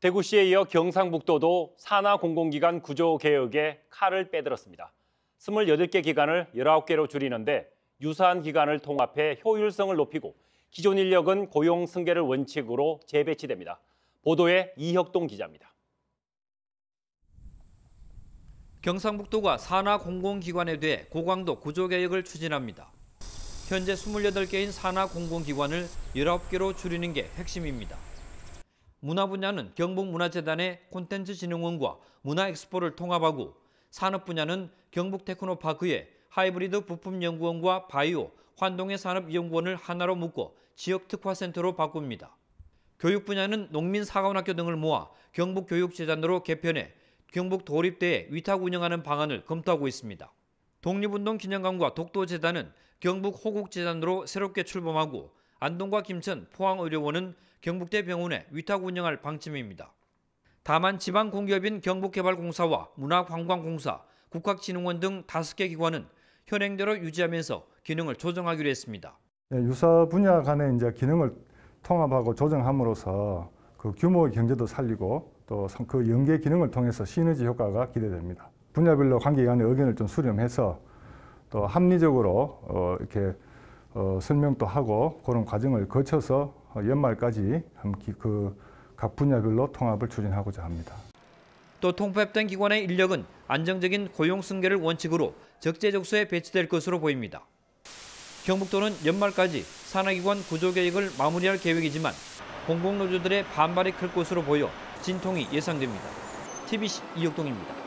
대구시에 이어 경상북도도 산하공공기관 구조개혁에 칼을 빼들었습니다. 28개 기관을 19개로 줄이는데 유사한 기관을 통합해 효율성을 높이고 기존 인력은 고용 승계를 원칙으로 재배치됩니다. 보도에 이혁동 기자입니다. 경상북도가 산하 공공기관에 대해 고강도 구조개혁을 추진합니다. 현재 28개인 산하 공공기관을 19개로 줄이는 게 핵심입니다. 문화 분야는 경북문화재단의 콘텐츠 진흥원과 문화엑스포를 통합하고 산업 분야는 경북 테크노파크의 하이브리드 부품연구원과 바이오, 환동의 산업연구원을 하나로 묶어 지역특화센터로 바꿉니다. 교육 분야는 농민사관학교 등을 모아 경북교육재단으로 개편해 경북 도립대에 위탁 운영하는 방안을 검토하고 있습니다. 독립운동 기념관과 독도재단은 경북 호국재단으로 새롭게 출범하고 안동과 김천, 포항의료원은 경북대병원에 위탁 운영할 방침입니다. 다만 지방공기업인 경북개발공사와 문화관광공사, 국학진흥원 등 5개 기관은 현행대로 유지하면서 기능을 조정하기로 했습니다. 예, 유사 분야 간의 이제 기능을 통합하고 조정함으로써 그 규모의 경제도 살리고 또 그 연계 기능을 통해서 시너지 효과가 기대됩니다. 분야별로 관계기관의 의견을 좀 수렴해서 또 합리적으로 어, 이렇게 어, 설명도 하고 그런 과정을 거쳐서 어, 연말까지 그각 분야별로 통합을 추진하고자 합니다. 또 통폐합된 기관의 인력은 안정적인 고용 승계를 원칙으로 적재적소에 배치될 것으로 보입니다. 경북도는 연말까지 산하기관 구조개혁을 마무리할 계획이지만 공공노조들의 반발이 클 것으로 보여 진통이 예상됩니다. TBC 이혁동입니다.